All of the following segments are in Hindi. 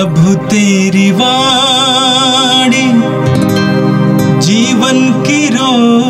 प्रभु तेरी वाणी जीवन की रोज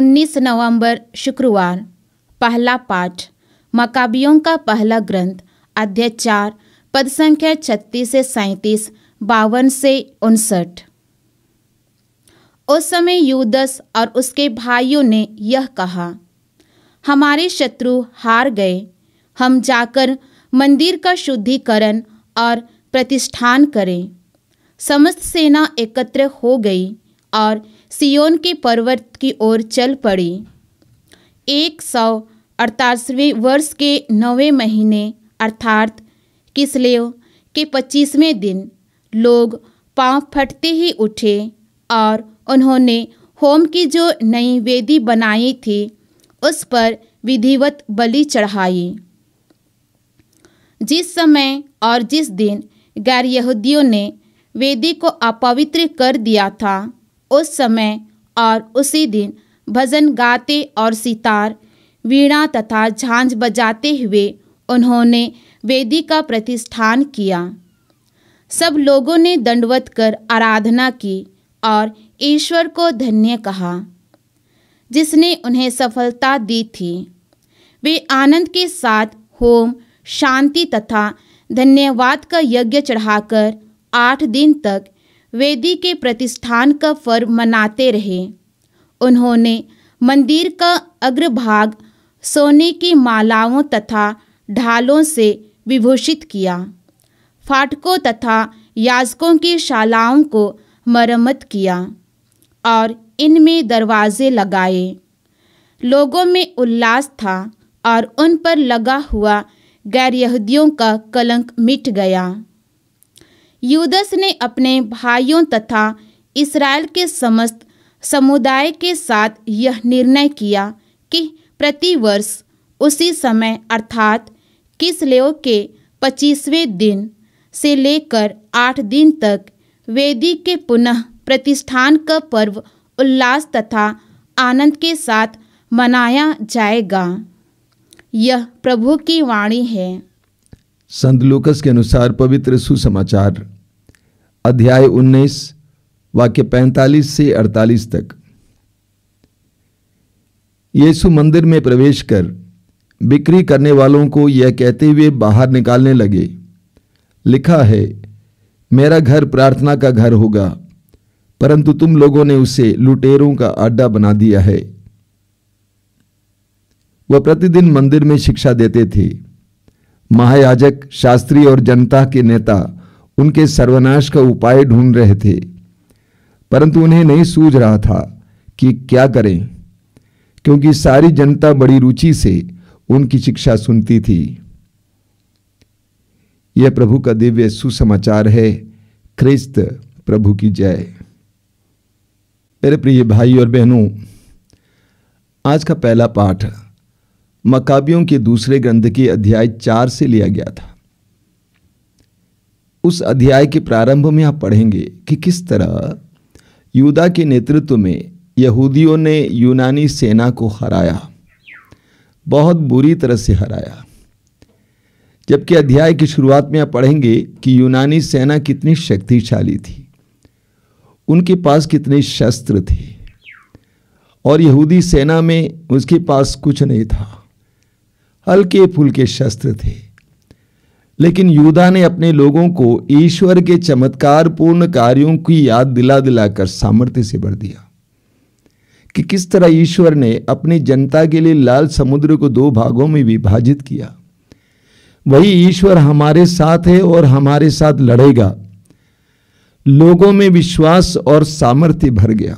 19 नवंबर शुक्रवार पहला पाठ मकाबियों का पहला ग्रंथ अध्याय चार पद संख्या छत्तीस से सैंतीस बावन से उनसठ उस समय यूदस और उसके भाइयों ने यह कहा हमारे शत्रु हार गए हम जाकर मंदिर का शुद्धिकरण और प्रतिष्ठान करें समस्त सेना एकत्र हो गई और सियोन के पर्वत की ओर चल पड़ी एक सौ अड़तासवें वर्ष के नौवें महीने अर्थात किसलेव के पच्चीसवें दिन लोग पांव फटते ही उठे और उन्होंने होम की जो नई वेदी बनाई थी उस पर विधिवत बलि चढ़ाई जिस समय और जिस दिन गैर यहूदियों ने वेदी को अपवित्र कर दिया था उस समय और उसी दिन भजन गाते और सितार वीणा तथा झांझ बजाते हुए उन्होंने वेदी का प्रतिष्ठान किया सब लोगों ने दंडवत कर आराधना की और ईश्वर को धन्य कहा जिसने उन्हें सफलता दी थी वे आनंद के साथ होम शांति तथा धन्यवाद का यज्ञ चढ़ाकर आठ दिन तक वेदी के प्रतिष्ठान का पर्व मनाते रहे उन्होंने मंदिर का अग्रभाग सोने की मालाओं तथा ढालों से विभूषित किया फाटकों तथा याजकों की शालाओं को मरम्मत किया और इनमें दरवाजे लगाए लोगों में उल्लास था और उन पर लगा हुआ गैर यहूदियों का कलंक मिट गया युदस ने अपने भाइयों तथा इसराइल के समस्त समुदाय के साथ यह निर्णय किया कि प्रतिवर्ष उसी समय अर्थात किसलेव के पच्चीसवें दिन से लेकर आठ दिन तक वेदी के पुनः प्रतिष्ठान का पर्व उल्लास तथा आनंद के साथ मनाया जाएगा यह प्रभु की वाणी है संत लूकस के अनुसार पवित्र सुसमाचार अध्याय 19 वाक्य 45 से 48 तक यीशु मंदिर में प्रवेश कर बिक्री करने वालों को यह कहते हुए बाहर निकालने लगे लिखा है मेरा घर प्रार्थना का घर होगा परंतु तुम लोगों ने उसे लुटेरों का अड्डा बना दिया है वह प्रतिदिन मंदिर में शिक्षा देते थे महायाजक शास्त्री और जनता के नेता उनके सर्वनाश का उपाय ढूंढ रहे थे परंतु उन्हें नहीं सूझ रहा था कि क्या करें क्योंकि सारी जनता बड़ी रुचि से उनकी शिक्षा सुनती थी यह प्रभु का दिव्य सुसमाचार है ख्रिस्त प्रभु की जय मेरे प्रिय भाई और बहनों आज का पहला पाठ मकाबियों के दूसरे ग्रंथ के अध्याय चार से लिया गया था उस अध्याय के प्रारंभ में आप पढ़ेंगे कि किस तरह यूदा के नेतृत्व में यहूदियों ने यूनानी सेना को हराया बहुत बुरी तरह से हराया जबकि अध्याय की शुरुआत में आप पढ़ेंगे कि यूनानी सेना कितनी शक्तिशाली थी उनके पास कितने शस्त्र थे और यहूदी सेना में उसके पास कुछ नहीं था हल्के फुलके शस्त्र थे लेकिन यूदा ने अपने लोगों को ईश्वर के चमत्कार पूर्ण कार्यों की याद दिला दिलाकर सामर्थ्य से भर दिया कि किस तरह ईश्वर ने अपनी जनता के लिए लाल समुद्र को दो भागों में विभाजित किया वही ईश्वर हमारे साथ है और हमारे साथ लड़ेगा लोगों में विश्वास और सामर्थ्य भर गया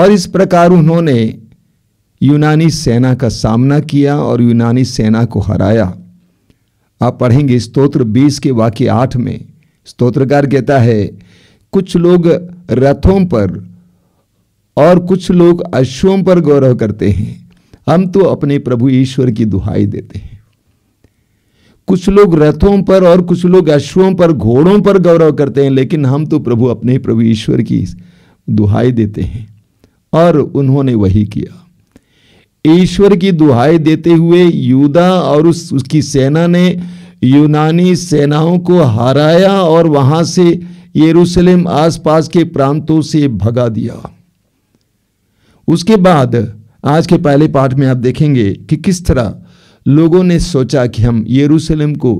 और इस प्रकार उन्होंने यूनानी सेना का सामना किया और यूनानी सेना को हराया आप पढ़ेंगे स्तोत्र 20 के वाक्य 8 में स्तोत्रकार कहता है कुछ लोग रथों पर और कुछ लोग अश्वों पर गौरव करते हैं हम तो अपने प्रभु ईश्वर की दुहाई देते हैं कुछ लोग रथों पर और कुछ लोग अश्वों पर घोड़ों पर गौरव करते हैं लेकिन हम तो प्रभु अपने प्रभु ईश्वर की दुहाई देते हैं और उन्होंने वही किया ईश्वर की दुहाई देते हुए यूदा और उस उसकी सेना ने यूनानी सेनाओं को हराया और वहां से यरूशलेम आसपास के प्रांतों से भगा दिया उसके बाद आज के पहले पाठ में आप देखेंगे कि किस तरह लोगों ने सोचा कि हम यरूशलेम को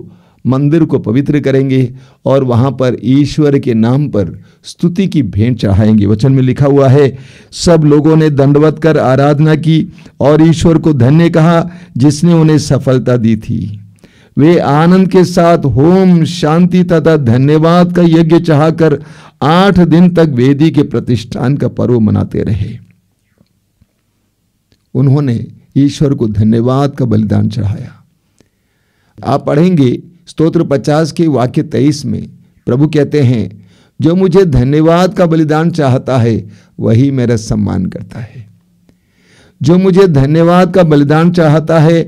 मंदिर को पवित्र करेंगे और वहां पर ईश्वर के नाम पर स्तुति की भेंट चढ़ाएंगे वचन में लिखा हुआ है सब लोगों ने दंडवत कर आराधना की और ईश्वर को धन्य कहा जिसने उन्हें सफलता दी थी वे आनंद के साथ होम शांति तथा धन्यवाद का यज्ञ चाहकर आठ दिन तक वेदी के प्रतिष्ठान का पर्व मनाते रहे उन्होंने ईश्वर को धन्यवाद का बलिदान चढ़ाया आप पढ़ेंगे स्तोत्र पचास के वाक्य तेईस में प्रभु कहते हैं जो मुझे धन्यवाद का बलिदान चाहता है वही मेरा सम्मान करता है जो मुझे धन्यवाद का बलिदान चाहता है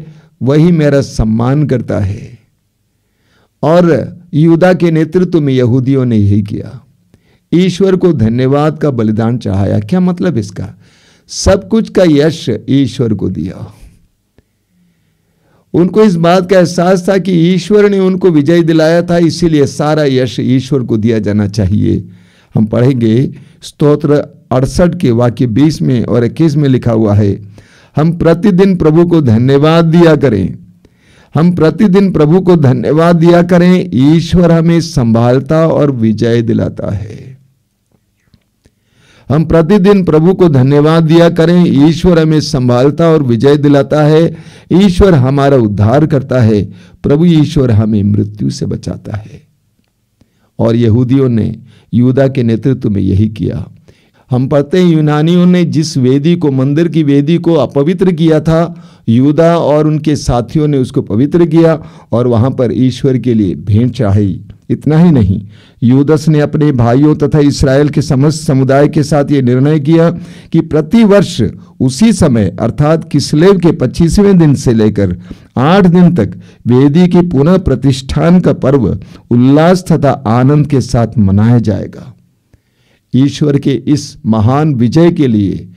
वही मेरा सम्मान करता है और युदा के नेतृत्व में यहूदियों ने यही किया ईश्वर को धन्यवाद का बलिदान चाहाया क्या मतलब इसका सब कुछ का यश ईश्वर को दिया उनको इस बात का एहसास था कि ईश्वर ने उनको विजय दिलाया था इसीलिए सारा यश ईश्वर को दिया जाना चाहिए हम पढ़ेंगे स्तोत्र अड़सठ के वाक्य बीस में और इक्कीस में लिखा हुआ है हम प्रतिदिन प्रभु को धन्यवाद दिया करें हम प्रतिदिन प्रभु को धन्यवाद दिया करें ईश्वर हमें संभालता और विजय दिलाता है हम प्रतिदिन प्रभु को धन्यवाद दिया करें ईश्वर हमें संभालता और विजय दिलाता है ईश्वर हमारा उद्धार करता है प्रभु ईश्वर हमें मृत्यु से बचाता है और यहूदियों ने यूदा के नेतृत्व में यही किया हम पढ़ते हैं यूनानियों ने जिस वेदी को मंदिर की वेदी को अपवित्र किया था यूदा और उनके साथियों ने उसको पवित्र किया और वहां पर ईश्वर के लिए भेंट चढ़ाई इतना ही नहीं यूदस ने अपने भाइयों तथा इसराइल के समस्त समुदाय के साथ ये निर्णय किया कि प्रतिवर्ष उसी समय अर्थात किसलेव के पच्चीसवें दिन से लेकर आठ दिन तक वेदी के पुनः प्रतिष्ठान का पर्व उल्लास तथा आनंद के साथ मनाया जाएगा ईश्वर के इस महान विजय के लिए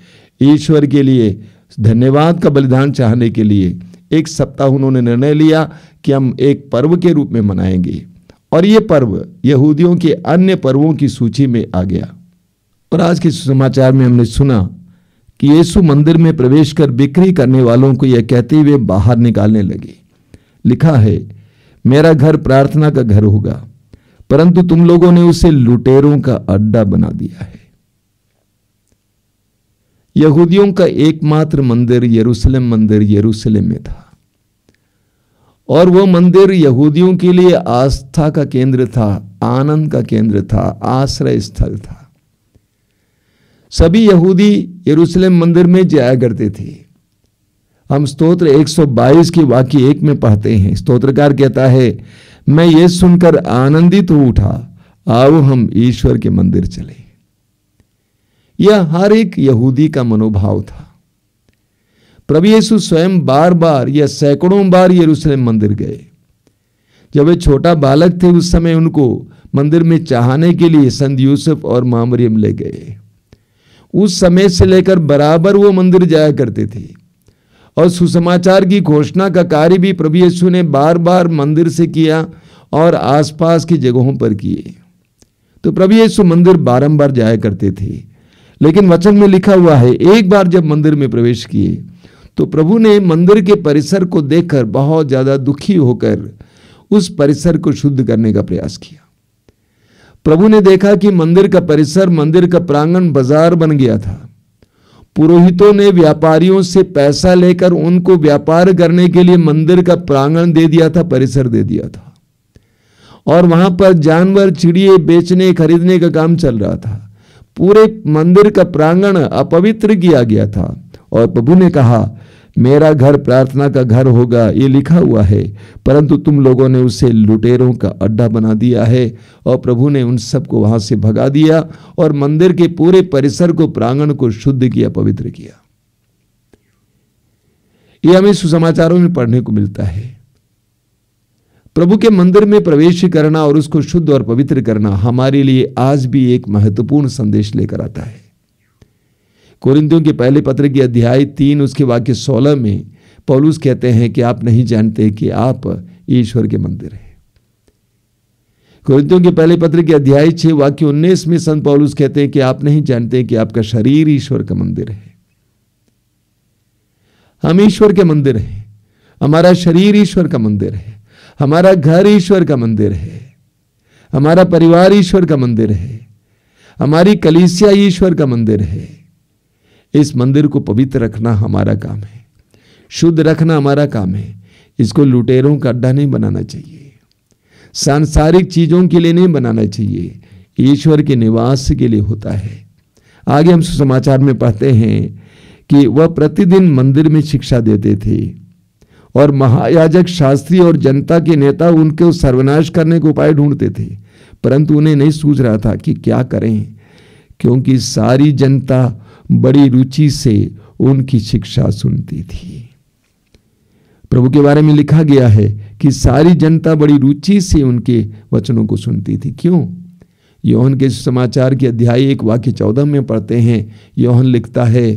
ईश्वर के लिए धन्यवाद का बलिदान चाहने के लिए एक सप्ताह उन्होंने निर्णय लिया कि हम एक पर्व के रूप में मनाएंगे और ये पर्व यहूदियों के अन्य पर्वों की सूची में आ गया और आज के समाचार में हमने सुना कि यीशु मंदिर में प्रवेश कर बिक्री करने वालों को यह कहते हुए बाहर निकालने लगे लिखा है मेरा घर प्रार्थना का घर होगा परंतु तुम लोगों ने उसे लुटेरों का अड्डा बना दिया है यहूदियों का एकमात्र मंदिर यरूशलेम मंदिर यरूशलेम में था और वो मंदिर यहूदियों के लिए आस्था का केंद्र था आनंद का केंद्र था आश्रय स्थल था सभी यहूदी यरूशलेम मंदिर में जाया करते थे हम स्तोत्र 122 के वाक्य एक में पढ़ते हैं स्तोत्रकार कहता है मैं ये सुनकर आनंदित हो उठा आओ हम ईश्वर के मंदिर चले यह हर एक यहूदी का मनोभाव था प्रभु येसु स्वयं बार बार या सैकड़ों बार यरूशलेम मंदिर गए जब वे छोटा बालक थे उस समय उनको मंदिर में चाहने के लिए संत यूसुफ और मामरियम ले गए उस समय से लेकर बराबर वो मंदिर जाया करते थे और सुसमाचार की घोषणा का कार्य भी प्रभु येसु ने बार बार मंदिर से किया और आसपास की जगहों पर किए तो प्रभु येसु मंदिर बारंबार जाया करते थे लेकिन वचन में लिखा हुआ है एक बार जब मंदिर में प्रवेश किए तो प्रभु ने मंदिर के परिसर को देखकर बहुत ज़्यादा दुखी होकर उस परिसर को शुद्ध करने का प्रयास किया प्रभु ने देखा कि मंदिर का परिसर मंदिर का प्रांगण बाजार बन गया था पुरोहितों ने व्यापारियों से पैसा लेकर उनको व्यापार करने के लिए मंदिर का प्रांगण दे दिया था परिसर दे दिया था और वहां पर जानवर चिड़िए बेचने खरीदने का काम चल रहा था पूरे मंदिर का प्रांगण अपवित्र किया गया था और प्रभु ने कहा मेरा घर प्रार्थना का घर होगा ये लिखा हुआ है परंतु तुम लोगों ने उसे लुटेरों का अड्डा बना दिया है और प्रभु ने उन सबको वहां से भगा दिया और मंदिर के पूरे परिसर को प्रांगण को शुद्ध किया पवित्र किया ये हमें सुसमाचारों में पढ़ने को मिलता है प्रभु के मंदिर में प्रवेश करना और उसको शुद्ध और पवित्र करना हमारे लिए आज भी एक महत्वपूर्ण संदेश लेकर आता है कोरिंदियों के पहले पत्र के अध्याय तीन उसके वाक्य सोलह में पौलुस कहते हैं कि आप नहीं जानते कि आप ईश्वर के मंदिर हैं कोरिंदियों के पहले पत्र के अध्याय छह वाक्य उन्नीस में संत पौलुस कहते हैं कि आप नहीं जानते कि आपका शरीर ईश्वर का मंदिर है हम ईश्वर के मंदिर हैं हमारा शरीर ईश्वर का मंदिर है हमारा घर ईश्वर का मंदिर है हमारा परिवार ईश्वर का मंदिर है हमारी कलीसिया ईश्वर का मंदिर है इस मंदिर को पवित्र रखना हमारा काम है शुद्ध रखना हमारा काम है इसको लुटेरों का अड्डा नहीं बनाना चाहिए सांसारिक चीज़ों के लिए नहीं बनाना चाहिए ईश्वर के निवास के लिए होता है आगे हम सुसमाचार में पढ़ते हैं कि वह प्रतिदिन मंदिर में शिक्षा देते थे और महायाजक शास्त्री और जनता के नेता उनके सर्वनाश करने के उपाय ढूंढते थे परंतु उन्हें नहीं सूझ रहा था कि क्या करें क्योंकि सारी जनता बड़ी रुचि से उनकी शिक्षा सुनती थी प्रभु के बारे में लिखा गया है कि सारी जनता बड़ी रुचि से उनके वचनों को सुनती थी क्यों यौहन के समाचार के अध्याय एक वाक्य चौदह में पढ़ते हैं यौहन लिखता है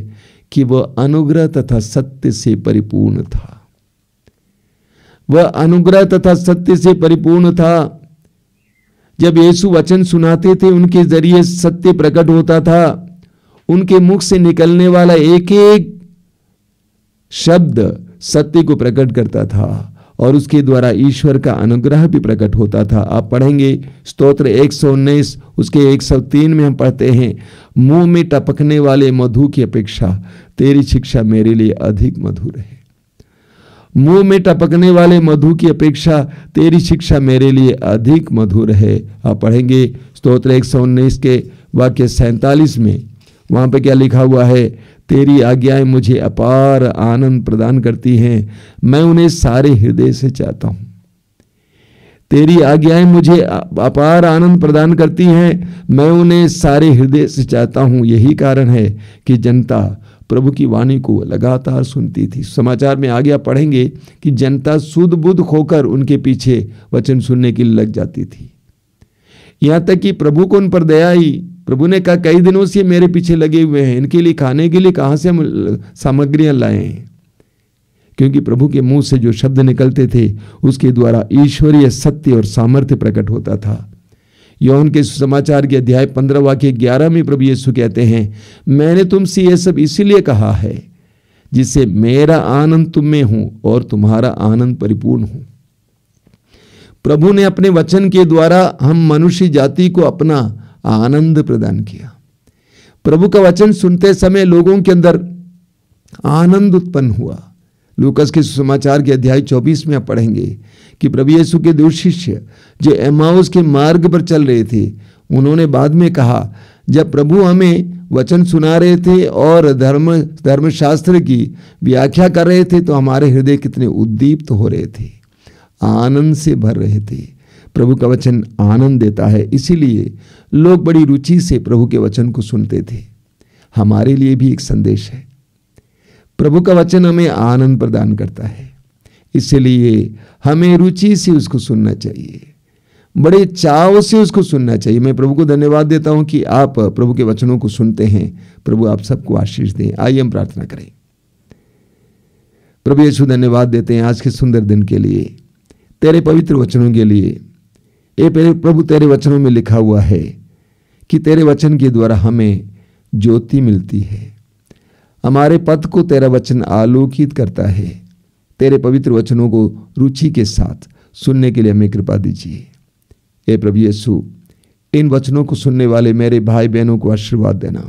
कि वह अनुग्रह तथा सत्य से परिपूर्ण था वह अनुग्रह तथा सत्य से परिपूर्ण था जब यीशु वचन सुनाते थे उनके जरिए सत्य प्रकट होता था उनके मुख से निकलने वाला एक एक शब्द सत्य को प्रकट करता था और उसके द्वारा ईश्वर का अनुग्रह भी प्रकट होता था आप पढ़ेंगे स्तोत्र एक सौ उन्नीस उसके एक सौ तीन में हम पढ़ते हैं मुंह में टपकने वाले मधु की अपेक्षा तेरी शिक्षा मेरे लिए अधिक मधुर है मुंह में टपकने वाले मधु की अपेक्षा तेरी शिक्षा मेरे लिए अधिक मधुर है आप पढ़ेंगे स्तोत्र एक सौ उन्नीस के वाक्य सैंतालीस में वहाँ पे क्या लिखा हुआ है तेरी आज्ञाएं मुझे अपार आनंद प्रदान करती हैं मैं उन्हें सारे हृदय से चाहता हूँ तेरी आज्ञाएं मुझे अपार आनंद प्रदान करती हैं मैं उन्हें सारे हृदय से चाहता हूँ यही कारण है कि जनता प्रभु की वाणी को लगातार सुनती थी समाचार में आगे पढ़ेंगे कि जनता सुध बुध खोकर उनके पीछे वचन सुनने के लिए लग जाती थी यहाँ तक कि प्रभु को उन पर दया ही प्रभु ने कहा कई दिनों से मेरे पीछे लगे हुए हैं इनके लिए खाने के लिए कहाँ से हम लाए हैं क्योंकि प्रभु के मुंह से जो शब्द निकलते थे उसके द्वारा ईश्वरीय सत्य और सामर्थ्य प्रकट होता था यौन के समाचार के अध्याय पंद्रह वाक्य ग्यारह में प्रभु यीशु कहते हैं मैंने तुमसे यह सब इसीलिए कहा है जिससे मेरा आनंद तुम में हो और तुम्हारा आनंद परिपूर्ण हो प्रभु ने अपने वचन के द्वारा हम मनुष्य जाति को अपना आनंद प्रदान किया प्रभु का वचन सुनते समय लोगों के अंदर आनंद उत्पन्न हुआ लूकस के सुसमाचार के अध्याय 24 में आप पढ़ेंगे कि प्रभु यीशु के दो शिष्य जो एमाउस के मार्ग पर चल रहे थे उन्होंने बाद में कहा जब प्रभु हमें वचन सुना रहे थे और धर्म धर्मशास्त्र की व्याख्या कर रहे थे तो हमारे हृदय कितने उद्दीप्त हो रहे थे आनंद से भर रहे थे प्रभु का वचन आनंद देता है इसीलिए लोग बड़ी रुचि से प्रभु के वचन को सुनते थे हमारे लिए भी एक संदेश है प्रभु का वचन हमें आनंद प्रदान करता है इसलिए हमें रुचि से उसको सुनना चाहिए बड़े चाव से उसको सुनना चाहिए मैं प्रभु को धन्यवाद देता हूँ कि आप प्रभु के वचनों को सुनते हैं प्रभु आप सबको आशीष दें आइए हम प्रार्थना करें प्रभु यीशु धन्यवाद देते हैं आज के सुंदर दिन के लिए तेरे पवित्र वचनों के लिए ये प्रभु तेरे वचनों में लिखा हुआ है कि तेरे वचन के द्वारा हमें ज्योति मिलती है हमारे पद को तेरा वचन आलोकित करता है तेरे पवित्र वचनों को रुचि के साथ सुनने के लिए हमें कृपा दीजिए ए प्रभु यीशु इन वचनों को सुनने वाले मेरे भाई बहनों को आशीर्वाद देना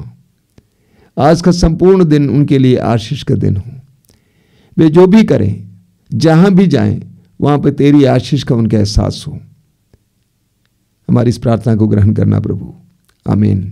आज का संपूर्ण दिन उनके लिए आशीष का दिन हो वे जो भी करें जहां भी जाएं वहां पर तेरी आशीष का उनका एहसास हो हमारी इस प्रार्थना को ग्रहण करना प्रभु आमीन